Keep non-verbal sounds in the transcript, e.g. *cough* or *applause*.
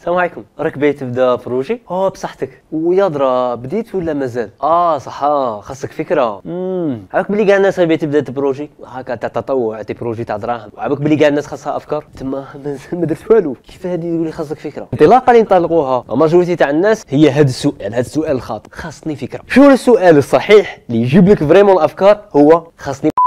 السلام عليكم راك باغي تبدا بروجي اه بصحتك ويادرا بديت ولا مازال اه صح خاصك فكره امم عاك بلي كاع الناس بغيت تبدا بروجي هكا تاع تطوع تي بروجي تاع دراهم عباك بلي كاع الناس خاصها افكار تما *laughs* مازال ما درت والو كيف هادي تقول لي خاصك فكره انطلاقا اللي نطلقوها الماجوريتي تاع الناس هي هاد السؤال هاد السؤال الخاطئ خاصني فكره شو السؤال الصحيح اللي يجيب لك فريمون الافكار هو خاصني